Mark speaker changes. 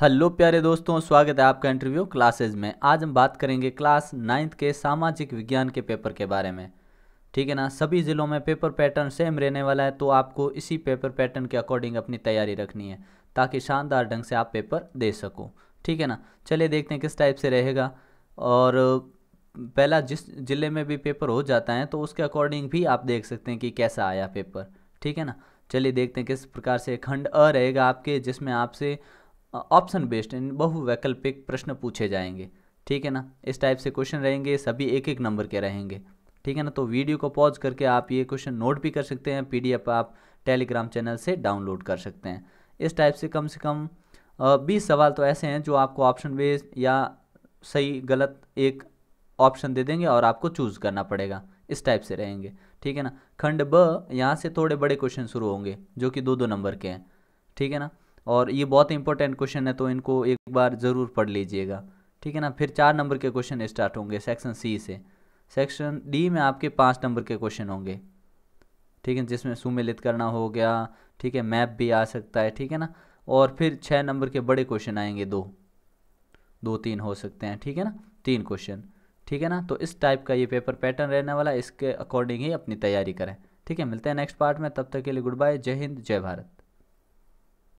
Speaker 1: hello प्यारे दोस्तों स्वागत है आपका इंटरव्यू क्लासेज में आज हम बात करेंगे क्लास नाइन्थ के सामाजिक विज्ञान के पेपर के बारे में ठीक है ना सभी ज़िलों में पेपर पैटर्न सेम रहने वाला है तो आपको इसी पेपर पैटर्न के अकॉर्डिंग अपनी तैयारी रखनी है ताकि शानदार ढंग से आप पेपर दे सको ठीक है ना चलिए देखते हैं किस टाइप से रहेगा और पहला जिस ज़िले में भी पेपर हो जाता है तो उसके अकॉर्डिंग भी आप देख सकते हैं कि कैसा आया पेपर ठीक है ना चलिए देखते हैं किस प्रकार से खंड अ रहेगा आपके जिसमें आपसे ऑप्शन बेस्ड इन बहुवैकल्पिक प्रश्न पूछे जाएंगे ठीक है ना इस टाइप से क्वेश्चन रहेंगे सभी एक एक नंबर के रहेंगे ठीक है ना तो वीडियो को पॉज करके आप ये क्वेश्चन नोट भी कर सकते हैं पीडीएफ आप टेलीग्राम चैनल से डाउनलोड कर सकते हैं इस टाइप से कम से कम बीस सवाल तो ऐसे हैं जो आपको ऑप्शन बेस्ड या सही गलत एक ऑप्शन दे देंगे और आपको चूज़ करना पड़ेगा इस टाइप से रहेंगे ठीक है ना खंड ब यहाँ से थोड़े बड़े क्वेश्चन शुरू होंगे जो कि दो दो नंबर के हैं ठीक है ना और ये बहुत इंपॉर्टेंट क्वेश्चन है तो इनको एक बार ज़रूर पढ़ लीजिएगा ठीक है ना फिर चार नंबर के क्वेश्चन स्टार्ट होंगे सेक्शन सी से सेक्शन डी में आपके पाँच नंबर के क्वेश्चन होंगे ठीक है जिसमें सुमिलित करना हो गया ठीक है मैप भी आ सकता है ठीक है ना और फिर छः नंबर के बड़े क्वेश्चन आएंगे दो दो तीन हो सकते हैं ठीक है ना तीन क्वेश्चन ठीक है ना तो इस टाइप का ये पेपर पैटर्न रहने वाला इसके अकॉर्डिंग ही अपनी तैयारी करें ठीक है मिलते हैं नेक्स्ट पार्ट में तब तक के लिए गुड बाय जय हिंद जय भारत